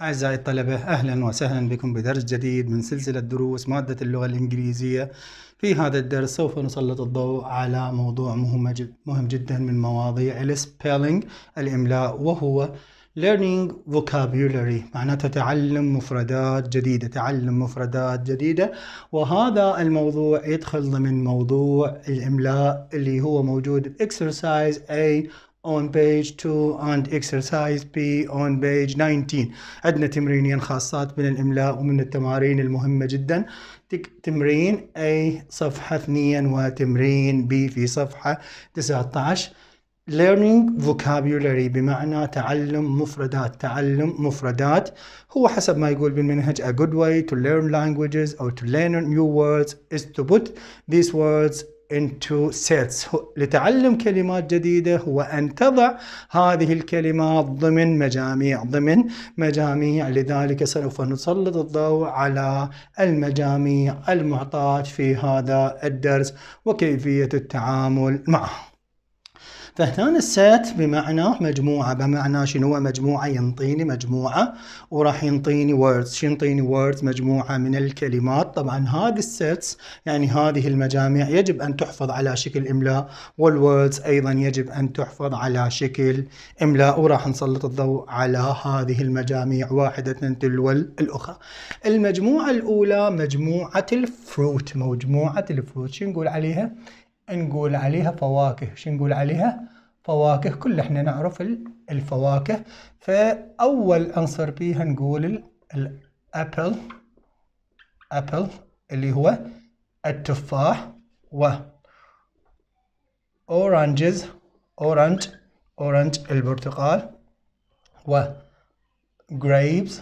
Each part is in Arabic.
أعزائي الطلبة أهلا وسهلا بكم بدرس جديد من سلسلة دروس مادة اللغة الإنجليزية في هذا الدرس سوف نسلط الضوء على موضوع مهم جدا من مواضيع السبيلينج الإملاء وهو learning vocabulary معناتها تعلم مفردات جديدة تعلم مفردات جديدة وهذا الموضوع يدخل ضمن موضوع الإملاء اللي هو موجود exercise A on page 2 and exercise B on page 19 عندنا تمرينين خاصات من الإملاء ومن التمارين المهمة جدا تمرين A صفحة 2 وتمرين B في صفحة 19 learning vocabulary بمعنى تعلم مفردات تعلم مفردات هو حسب ما يقول بالمنهج a good way to learn languages or to learn new words is to put these words into sets لتعلم كلمات جديدة هو أن تضع هذه الكلمات ضمن مجاميع ضمن مجاميع لذلك سوف نسلط الضوء على المجاميع المعطاة في هذا الدرس وكيفية التعامل معه فهنا السيت بمعنى مجموعة بمعنى شنو مجموعة ينطيني مجموعة وراح ينطيني words شو ينطيني words مجموعة من الكلمات طبعا هذه السيتس يعني هذه المجاميع يجب أن تحفظ على شكل إملاء والwords أيضا يجب أن تحفظ على شكل إملاء وراح نسلط الضوء على هذه المجاميع واحدة تلو الأخرى المجموعة الأولى مجموعة الفروت مجموعة الفروت شو نقول عليها نقول عليها فواكه شو نقول عليها فواكه كل احنا نعرف الفواكه فأول عنصر بيها نقول الأبل أبل اللي هو التفاح و أورانجز أورانج أورانج البرتقال و grapes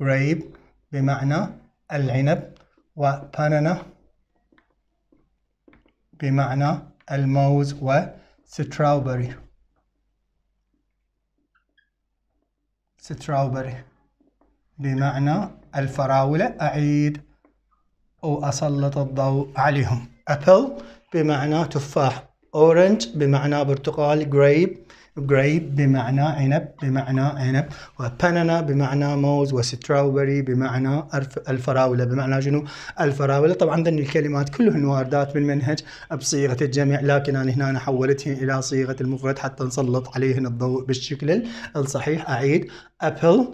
جريب بمعنى العنب وبانانا بمعنى الموز وستراوبري ستراوبري بمعنى الفراولة أعيد وأسلط الضوء عليهم أبل بمعنى تفاح أورنج بمعنى برتقال جريب grape بمعنى عنب بمعنى عنب وبانانا بمعنى موز وستراوبري بمعنى الفراولة بمعنى شنو الفراولة طبعا ذن الكلمات كلهن واردات بالمنهج بصيغة الجمع لكن أنا هنا حولتها حولتهن إلى صيغة المفرد حتى نسلط عليهن الضوء بالشكل الصحيح أعيد أبل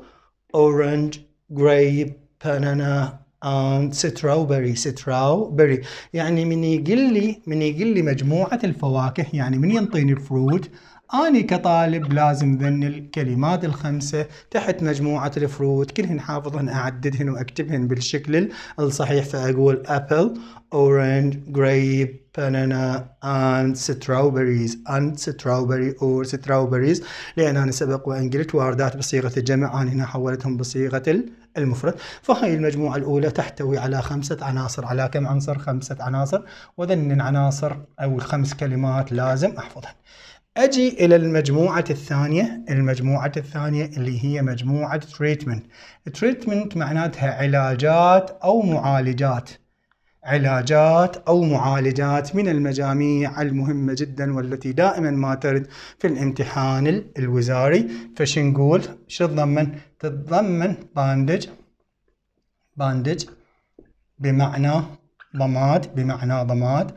أورنج grape banana and strawberry strawberry يعني من يقول لي من يقول لي مجموعة الفواكه يعني من ينطيني فروت أني كطالب لازم ذن الكلمات الخمسة تحت مجموعة الفروت كلهن حافظهن أعددهن وأكتبهن بالشكل الصحيح فأقول أبل أورنج جريب بانانا and strawberries and strawberry or strawberries لأن أنا سبق وأن قلت واردات بصيغة الجمع أنا هنا حولتهم بصيغة المفرد فهي المجموعة الأولى تحتوي على خمسة عناصر على كم عنصر خمسة عناصر وذن العناصر أو الخمس كلمات لازم أحفظهن أجي إلى المجموعة الثانية المجموعة الثانية اللي هي مجموعة تريتمنت تريتمنت معناتها علاجات أو معالجات علاجات أو معالجات من المجاميع المهمة جدا والتي دائما ما ترد في الامتحان الوزاري فش نقول شو تضمن تتضمن باندج باندج بمعنى ضماد بمعنى ضماد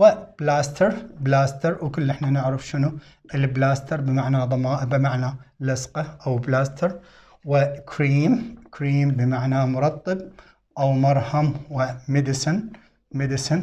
وبلاستر بلاستر وكل احنا نعرف شنو البلاستر بمعنى ضماء بمعنى لصقة أو بلاستر وكريم كريم بمعنى مرطب أو مرهم وميديسن ميديسن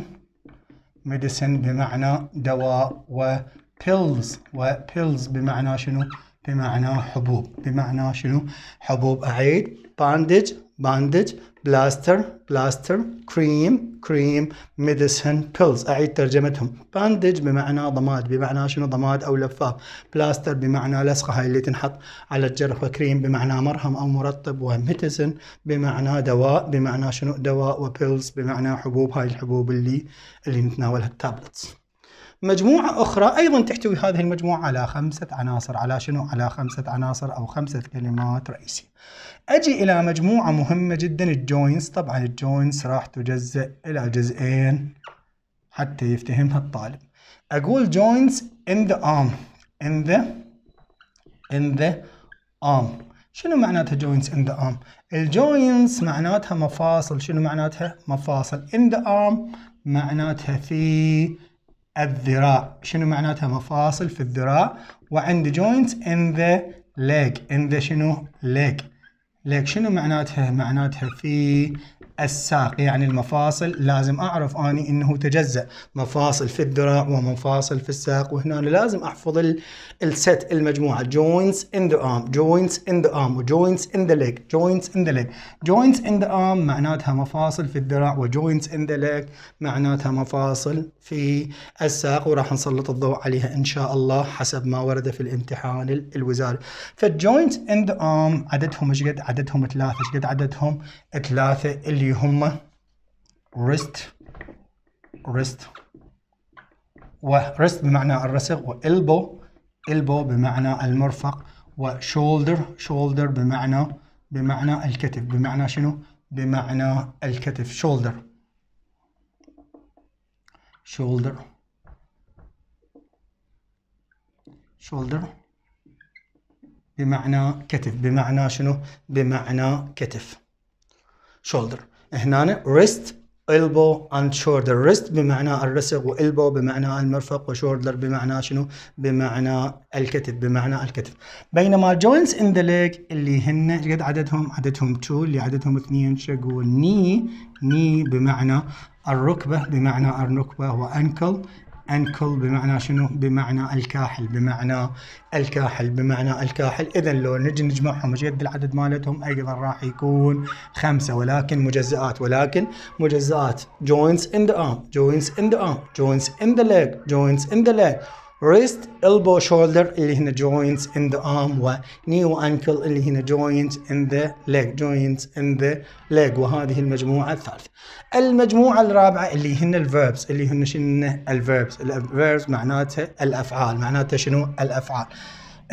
ميديسن بمعنى دواء وبيلز وبيلز بمعنى شنو بمعنى حبوب بمعنى شنو حبوب أعيد باندج باندج بلاستر بلاستر كريم كريم ميديسن بيلز اعيد ترجمتهم باندج بمعنى ضماد بمعنى شنو ضماد او لفاف بلاستر بمعنى لصقه هاي اللي تنحط على الجرح وكريم بمعنى مرهم او مرطب وميديسن بمعنى دواء بمعنى شنو دواء وبيلز بمعنى حبوب هاي الحبوب اللي اللي نتناولها التابلتس مجموعة أخرى أيضا تحتوي هذه المجموعة على خمسة عناصر على شنو؟ على خمسة عناصر أو خمسة كلمات رئيسية أجي إلى مجموعة مهمة جدا الجوينز طبعا الجوينز راح تجزأ إلى جزئين حتى يفتهمها الطالب أقول joints in the arm in the in the arm شنو معناتها joints in the arm الجوينز معناتها مفاصل شنو معناتها مفاصل in the arm معناتها في الذراع شنو معناتها مفاصل في الذراع وعند joints in the leg in the شنو leg leg شنو معناتها معناتها في الساق يعني المفاصل لازم أعرف أني أنه تجزأ مفاصل في الذراع ومفاصل في الساق وهنا لازم أحفظ الست المجموعة joints in the arm joints in the arm joints in the leg joints in the leg joints in the arm معناتها مفاصل في الذراع وجوينتس in the leg معناتها مفاصل في الساق وراح نسلط الضوء عليها إن شاء الله حسب ما ورد في الامتحان الوزاري فالجوينت ان ذا ارم عددهم ايش قد عددهم ثلاثة ايش قد عددهم ثلاثة اللي هما wrist wrist و wrist بمعنى الرسغ و elbow elbow بمعنى المرفق و shoulder shoulder بمعنى بمعنى الكتف بمعنى شنو؟ بمعنى الكتف shoulder shoulder shoulder بمعنى كتف بمعنى شنو؟ بمعنى كتف shoulder هنا ريست البو اند شولدر ريست بمعنى الرسغ والبو بمعنى المرفق وشولدر بمعنى شنو بمعنى الكتف بمعنى الكتف بينما جوينتس ان ذا ليج اللي هن قد عددهم عددهم 2 اللي عددهم اثنين شق والني ني بمعنى الركبة بمعنى الركبة وأنكل انكل بمعنى شنو؟ بمعنى الكاحل بمعنى الكاحل بمعنى الكاحل اذا لو نجي نجمعهم ايش العدد مالتهم ايضا راح يكون خمسه ولكن مجزئات ولكن مجزئات joints in the arm joints in the arm joints in the leg joints in the leg wrist, elbow, shoulder اللي هنا joints in the arm و knee و ankle اللي هنا joints in the leg joints in the leg وهذه المجموعة الثالثة المجموعة الرابعة اللي هن الverbs اللي هن شنو الverbs الverbs معناتها الأفعال معناتها شنو الأفعال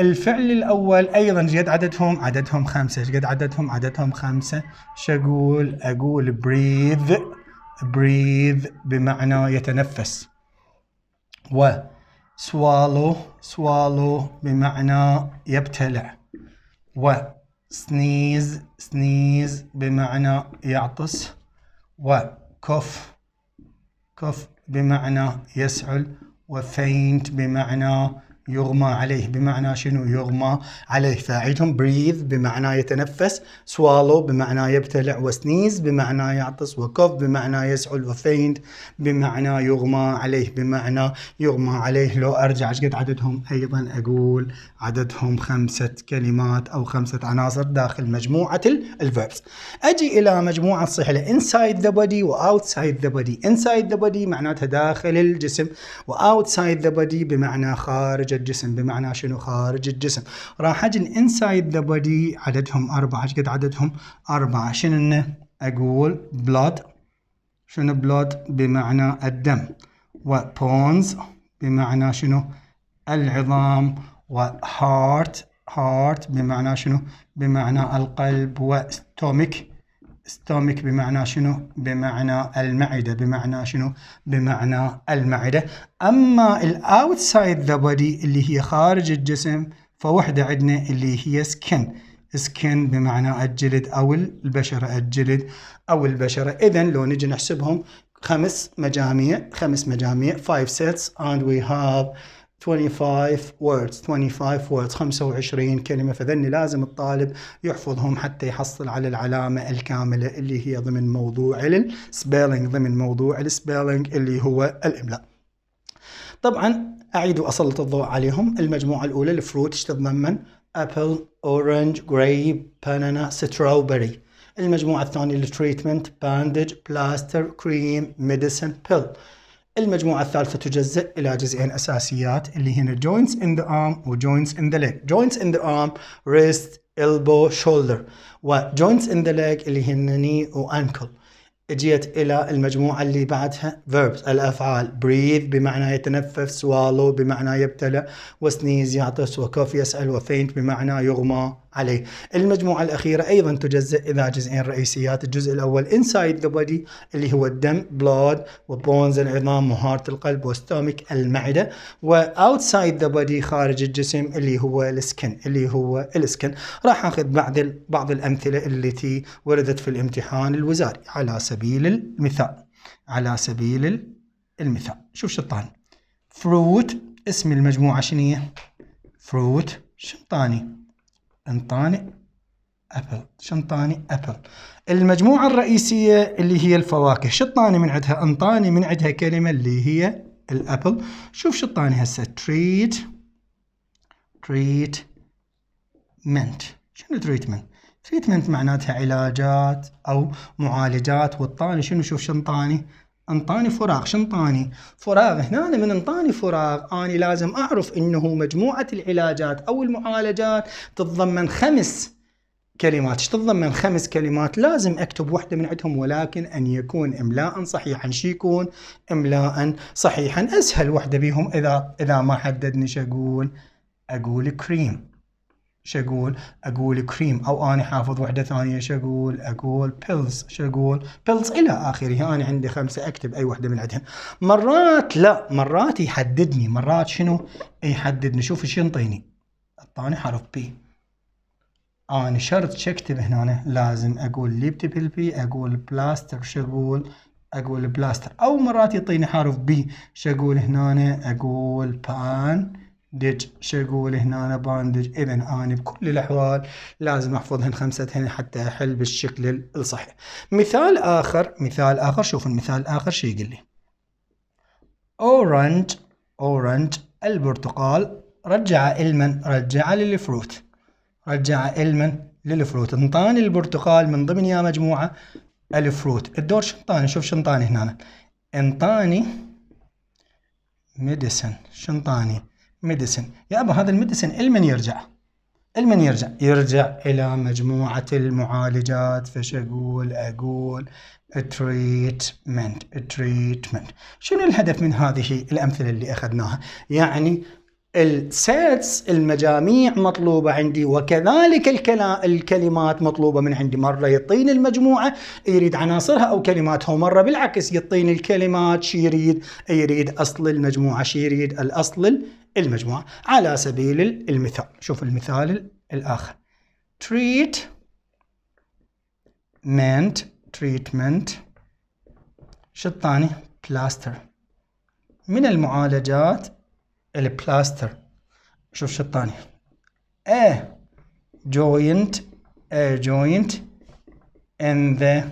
الفعل الأول أيضا قد عددهم عددهم خمسة قد عددهم عددهم خمسة شقول أقول breathe breathe بمعنى يتنفس و سوالو سوالو بمعنى يبتلع و سنيز سنيز بمعنى يعطس و كف كف بمعنى يسعل وفينت بمعنى يغمى عليه بمعنى شنو يغمى عليه فاعلهم بريذ بمعنى يتنفس سوالو بمعنى يبتلع وسنيز بمعنى يعطس وكف بمعنى يسعل وفيند بمعنى يغمى عليه بمعنى يغمى عليه لو ارجع ايش قد عددهم ايضا اقول عددهم خمسة كلمات او خمسة عناصر داخل مجموعة الفيربس اجي الى مجموعة صحيحة inside the body و outside the body inside the body معناتها داخل الجسم و outside the body بمعنى خارج الجسم بمعنى شنو خارج الجسم راح اجي انسايد ذا بودي عددهم أربعة ايش قد عددهم أربعة شنو أقول بلود شنو بلود بمعنى الدم وبونز بمعنى شنو العظام وهارت هارت بمعنى شنو بمعنى القلب وستومك ستومك بمعنى شنو؟ بمعنى المعدة بمعنى شنو؟ بمعنى المعدة أما الأوتسايد ذا بودي اللي هي خارج الجسم فوحدة عندنا اللي هي سكن سكن بمعنى الجلد أو البشرة الجلد أو البشرة إذا لو نجي نحسبهم خمس مجاميع خمس مجاميع five sets and we have 25 words 25 words 25 كلمة فذني لازم الطالب يحفظهم حتى يحصل على العلامة الكاملة اللي هي ضمن موضوع السبيلينج ضمن موضوع السبيلينج اللي هو الإملاء طبعا أعيد وأسلط الضوء عليهم المجموعة الأولى الفروت تتضمن أبل أورنج جريب بانانا ستروبري المجموعة الثانية التريتمنت باندج بلاستر كريم ميديسن بيل المجموعة الثالثة تجزئ إلى جزئين أساسيات اللي هنا joints in the arm و joints in the leg joints in the arm wrist elbow shoulder و joints in the leg اللي هنا knee و ankle اجيت الى المجموعه اللي بعدها verbs الافعال breathe بمعنى يتنفس swallow بمعنى يبتلى وسنيز يعطس وكوف يسال وفينت بمعنى يغمى عليه المجموعة الأخيرة أيضا تجزئ إلى جزئين رئيسيات الجزء الأول inside the body اللي هو الدم blood وبونز العظام وهارت القلب وستومك المعدة و outside the body خارج الجسم اللي هو السكن اللي هو السكن راح أخذ بعض بعض الأمثلة التي وردت في الامتحان الوزاري على سبيل المثال على سبيل المثال شوف شطان فروت اسم المجموعة شنية فروت شطاني انطاني ابل شنطاني ابل المجموعه الرئيسيه اللي هي الفواكه شطاني من عندها انطاني من عندها كلمه اللي هي الابل شوف شطاني هسه تريت تريت منت شنو تريتمنت تريتمنت معناتها علاجات او معالجات والطاني شنو شوف شنطاني انطاني فراغ شنطاني فراغ هنا من انطاني فراغ اني لازم اعرف انه مجموعه العلاجات او المعالجات تتضمن خمس كلمات تتضمن خمس كلمات لازم اكتب واحده من عندهم ولكن ان يكون املاء صحيحا شي يكون املاء صحيحا اسهل واحده بيهم اذا اذا ما حددني اقول اقول كريم شقول اقول كريم او انا حافظ وحده ثانيه شقول اقول بيلز شقول بيلز الى اخره انا عندي خمسه اكتب اي وحده من عندهم مرات لا مرات يحددني مرات شنو يحددني شوف ايش ينطيني اعطاني حرف بي انا شرط شكتب هنا لازم اقول ليبتي بالبي اقول بلاستر شقول اقول بلاستر او مرات يعطيني حرف بي شقول هنا اقول بان دج شقول هنا أنا باندج إذا اني بكل الأحوال لازم أحفظهن هن حتى أحل بالشكل الصحيح مثال آخر مثال آخر شوف المثال الآخر شو يقول لي أورنج أورنج البرتقال رجع المن رجع للفروت رجع المن للفروت انطاني البرتقال من ضمن يا مجموعة الفروت الدور شنطاني شوف شنطاني هنا انطاني ميديسن شنطاني ميديسن يا أبا هذا الميديسن لمن يرجع لمن يرجع يرجع إلى مجموعة المعالجات فش أقول أقول تريتمنت تريتمنت شنو الهدف من هذه الأمثلة اللي أخذناها يعني السيتس المجاميع مطلوبة عندي وكذلك الكلمات مطلوبة من عندي مرة يطين المجموعة يريد عناصرها أو كلماتها ومرة بالعكس يطين الكلمات شي يريد يريد أصل المجموعة شي يريد الأصل المجموعة على سبيل المثال شوف المثال الآخر meant treatment شو الثاني بلاستر من المعالجات البلاستر شوف شو الثاني a joint a joint in the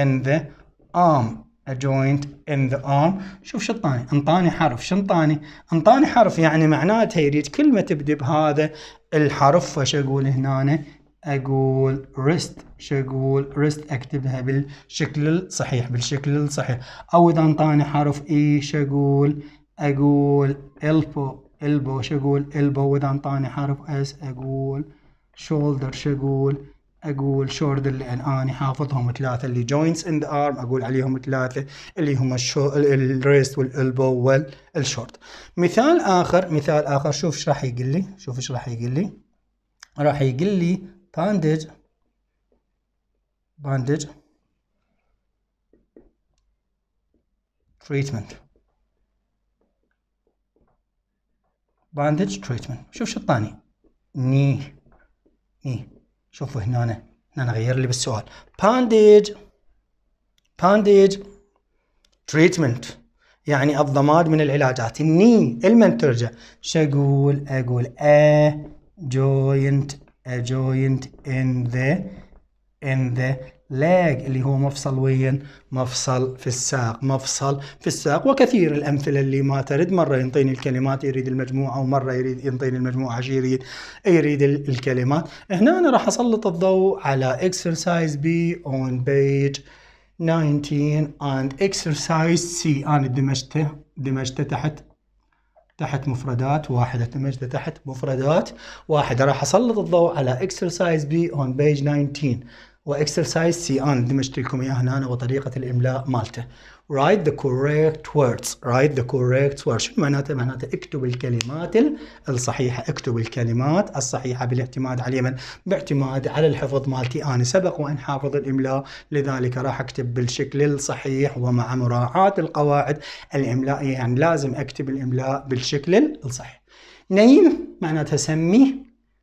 in the arm a joint in the arm شوف شو انطاني انطاني حرف شو انطاني انطاني حرف يعني معناتها يريد كلمة تبدي بهذا الحرف فش اقول هنا اقول wrist ش اقول wrist اكتبها بالشكل الصحيح بالشكل الصحيح او اذا انطاني حرف اي e، ش اقول اقول elbow elbow ش اقول elbow واذا انطاني حرف اس اقول shoulder ش اقول اقول شورد اللي انا حافظهم ثلاثه اللي جوينتس ان ذا ارم اقول عليهم ثلاثه اللي هم الشو الريست والالبو والشورد مثال اخر مثال اخر شوف ايش راح يقول لي شوف ايش راح يقول لي راح يقول لي باندج باندج تريتمنت باندج تريتمنت شوف شو الثاني ني ني شوفوا هنا أنا. هنا أنا غير لي بالسؤال بانديج بانديج تريتمنت يعني الضماد من العلاجات الني المن ترجع شو أقول اقول ا جوينت ا جوينت ان ذا ان ذا لاج اللي هو مفصل وين مفصل في الساق مفصل في الساق وكثير الأمثلة اللي ما ترد مرة ينطيني الكلمات يريد المجموعة ومرة يريد ينطيني المجموعة يريد يريد الكلمات هنا أنا راح أسلط الضوء على اكسرسايز بي اون بيج 19 اند اكسرسايز سي أنا دمجته دمجته تحت تحت مفردات واحدة دمجته تحت مفردات واحدة راح أسلط الضوء على exercise B on page 19 واكسرسايز سي ان دمجت لكم اياه هنا وطريقه الاملاء مالته write the correct words write the correct words شنو معناته معناته اكتب الكلمات الصحيحه اكتب الكلمات الصحيحه بالاعتماد على اليمن باعتماد على الحفظ مالتي انا سبق وان حافظ الاملاء لذلك راح اكتب بالشكل الصحيح ومع مراعاه القواعد الاملائيه يعني لازم اكتب الاملاء بالشكل الصحيح نيم معناتها سميه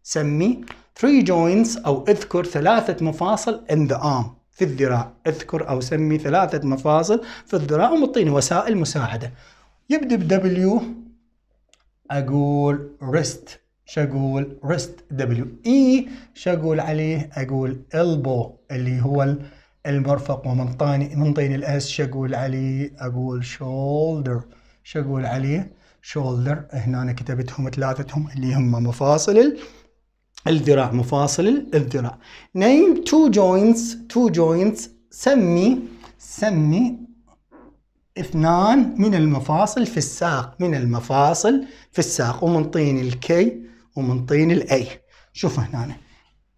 سمي three joints أو اذكر ثلاثة مفاصل in the arm في الذراع اذكر أو سمي ثلاثة مفاصل في الذراع ومطيني وسائل مساعدة يبدأ ب W أقول wrist شقول wrist W E شقول عليه أقول elbow اللي هو المرفق ومنطيني منطيني الأس شقول عليه أقول shoulder شقول عليه shoulder هنا أنا كتبتهم ثلاثتهم اللي هم مفاصل الذراع مفاصل الذراع name two joints two joints سمي سمي اثنان من المفاصل في الساق من المفاصل في الساق ومنطين الكي ومنطين الاي شوف هنا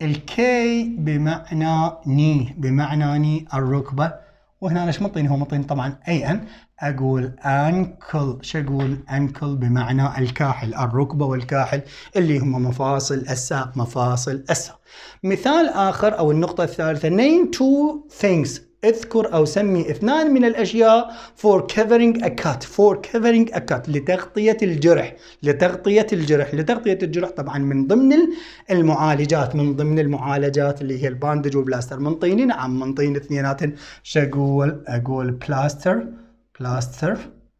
الكي بمعنى ني بمعنى ني الركبه وهنا انا ايش منطيني هو مطين طبعا اي ان اقول انكل شو اقول انكل بمعنى الكاحل الركبه والكاحل اللي هم مفاصل الساق مفاصل الساق مثال اخر او النقطه الثالثه name تو things اذكر أو سمي اثنان من الأشياء for covering a cut for covering a cut لتغطية الجرح لتغطية الجرح لتغطية الجرح طبعا من ضمن المعالجات من ضمن المعالجات اللي هي الباندج وبلاستر طين نعم منطين اثنينات شقول أقول بلاستر بلاستر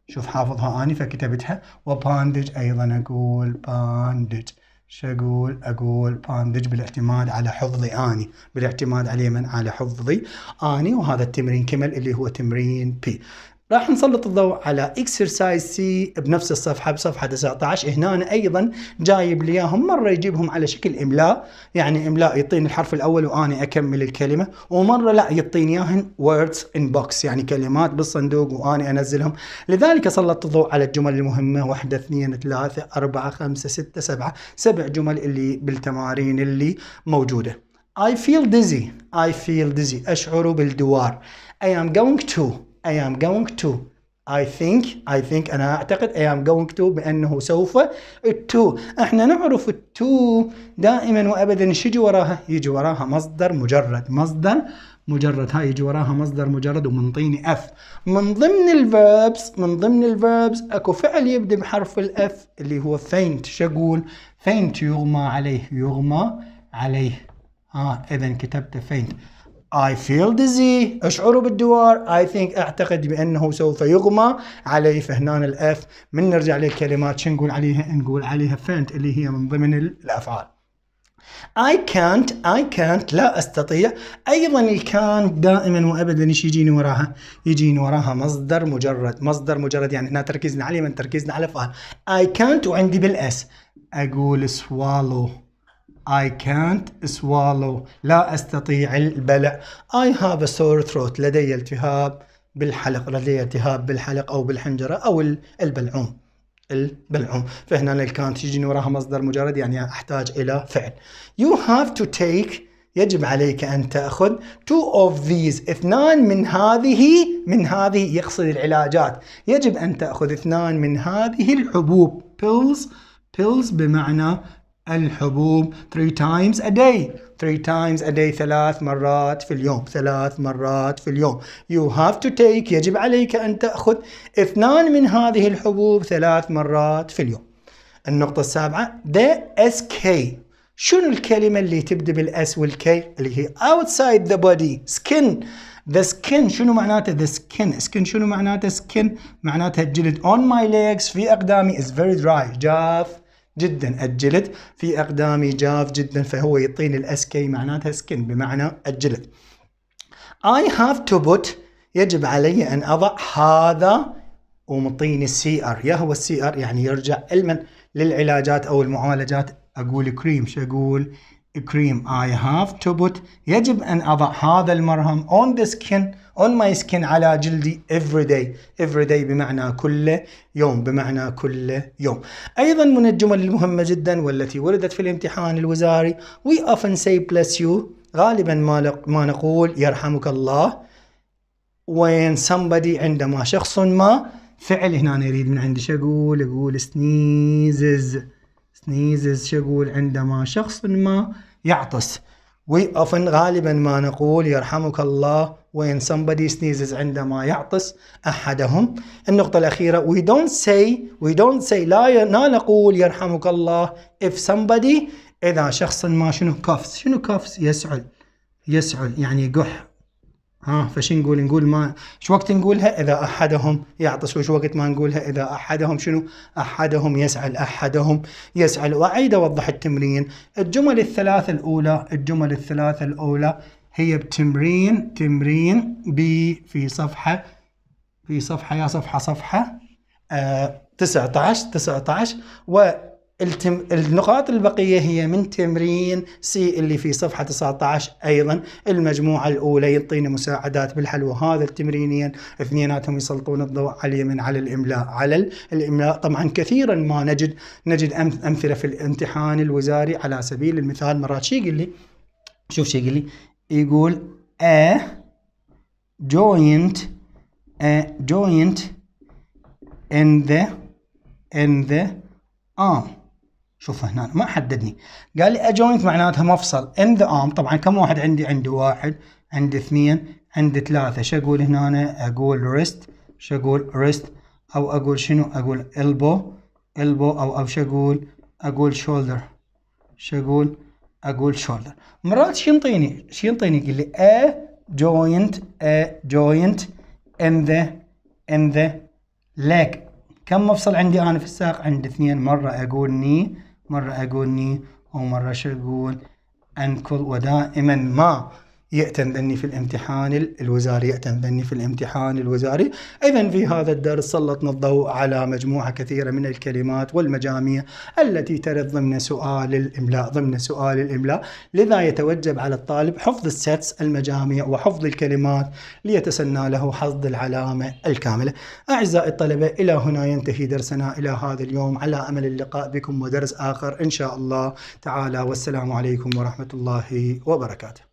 شوف حافظها أني فكتبتها وباندج أيضا أقول باندج شقول أقول باندج بالاعتماد على حفظي أني بالاعتماد على من على حفظي أني وهذا التمرين كمل اللي هو تمرين بي راح نسلط الضوء على اكسرسايز سي بنفس الصفحه بصفحه 19 هنا أنا ايضا جايب لي اياهم مره يجيبهم على شكل املاء يعني املاء يعطيني الحرف الاول واني اكمل الكلمه ومره لا يعطيني اياهم ووردز ان بوكس يعني كلمات بالصندوق واني انزلهم لذلك سلطت الضوء على الجمل المهمه واحده اثنين ثلاثه اربعه خمسه سته سبعه سبع جمل اللي بالتمارين اللي موجوده I feel dizzy I feel dizzy أشعر بالدوار I am going to I am going to I think I think أنا أعتقد I am going to بأنه سوف to احنا نعرف to دائما وأبدا شجي يجي وراها؟ يجي وراها مصدر مجرد مصدر مجرد هاي يجي وراها مصدر مجرد ومنطيني اف من ضمن الفيربس من ضمن الفيربس اكو فعل يبدا بحرف الاف اللي هو faint شقول faint يغمى عليه يغمى عليه ها آه اذا كتبت faint I feel dizzy اشعر بالدوار I think اعتقد بانه سوف يغمى علي فهنا الاف من نرجع للكلمات شو نقول عليها نقول عليها فنت اللي هي من ضمن الافعال I can't I can't لا استطيع ايضا الكان دائما وابدا ايش يجيني وراها يجيني وراها مصدر مجرد مصدر مجرد يعني هنا تركيزنا عليه من تركيزنا على فعل I can't وعندي بالاس اقول swallow I can't swallow لا أستطيع البلع I have a sore throat لدي التهاب بالحلق لدي التهاب بالحلق أو بالحنجرة أو البلعوم البلعوم فهنا الكانت يجي وراها مصدر مجرد يعني أحتاج إلى فعل You have to take يجب عليك أن تأخذ two of these اثنان من هذه من هذه يقصد العلاجات يجب أن تأخذ اثنان من هذه الحبوب pills pills بمعنى الحبوب three times a day three times a day ثلاث مرات في اليوم ثلاث مرات في اليوم you have to take يجب عليك أن تأخذ اثنان من هذه الحبوب ثلاث مرات في اليوم النقطة السابعة the SK شنو الكلمة اللي تبدأ بالاس والكي اللي هي outside the body skin the skin شنو معناته the skin skin شنو معناته skin معناتها الجلد on my legs في أقدامي is very dry جاف جدا اجلت في اقدامي جاف جدا فهو يعطيني الاس كي معناتها سكن بمعنى اجلت I have to put يجب علي ان اضع هذا ومطيني السي ار يا هو السي ار يعني يرجع علما للعلاجات او المعالجات اقول كريم شو اقول cream I have to put يجب أن أضع هذا المرهم on the skin on my skin على جلدي every day every day بمعنى كل يوم بمعنى كل يوم أيضا من الجمل المهمة جدا والتي وردت في الامتحان الوزاري we often say bless you غالبا ما, ما نقول يرحمك الله when somebody عندما شخص ما فعل هنا أنا أريد من عندي شو أقول أقول sneezes sneezes شو يقول عندما شخص ما يعطس we often غالبا ما نقول يرحمك الله when somebody sneezes عندما يعطس أحدهم النقطة الأخيرة we don't say we don't say لا, لا نقول يرحمك الله if somebody إذا شخص ما شنو كفس شنو كفس يسعل يسعل يعني قح ها فش نقول نقول ما شو وقت نقولها اذا احدهم يعطس وش وقت ما نقولها اذا احدهم شنو احدهم يسعل احدهم يسعل واعيد اوضح التمرين الجمل الثلاث الاولى الجمل الثلاث الاولى هي بتمرين تمرين بي في صفحه في صفحه يا صفحه صفحه آه 19 19 و التم... النقاط البقية هي من تمرين سي اللي في صفحة 19 أيضا المجموعة الأولى يعطيني مساعدات بالحل وهذا التمرينين اثنيناتهم يسلطون الضوء على من على الإملاء على الإملاء طبعا كثيرا ما نجد نجد أمثلة في الامتحان الوزاري على سبيل المثال مرات شي يقول لي شوف شي يقول لي يقول a joint a joint in the in the arm شوف هنا ما حددني قال لي اجوينت معناتها مفصل ان ذا ارم طبعا كم واحد عندي عندي واحد عندي اثنين عندي ثلاثة شو اقول هنا أنا اقول ريست شو اقول ريست او اقول شنو اقول البو البو او او شو اقول اقول شولدر شو اقول اقول شولدر مرات شو ينطيني شو ينطيني يقول لي ا جوينت ا جوينت ان ذا ان ذا ليك كم مفصل عندي انا في الساق عندي اثنين مرة اقول ني مرة أقول ني شو أقول أنكل ودائما ما يأتن ذني في الامتحان الوزاري يأتن ذني في الامتحان الوزاري إذا في هذا الدرس سلطنا الضوء على مجموعة كثيرة من الكلمات والمجاميع التي ترد ضمن سؤال الإملاء ضمن سؤال الإملاء لذا يتوجب على الطالب حفظ السيتس المجاميع وحفظ الكلمات ليتسنى له حظ العلامة الكاملة أعزائي الطلبة إلى هنا ينتهي درسنا إلى هذا اليوم على أمل اللقاء بكم ودرس آخر إن شاء الله تعالى والسلام عليكم ورحمة الله وبركاته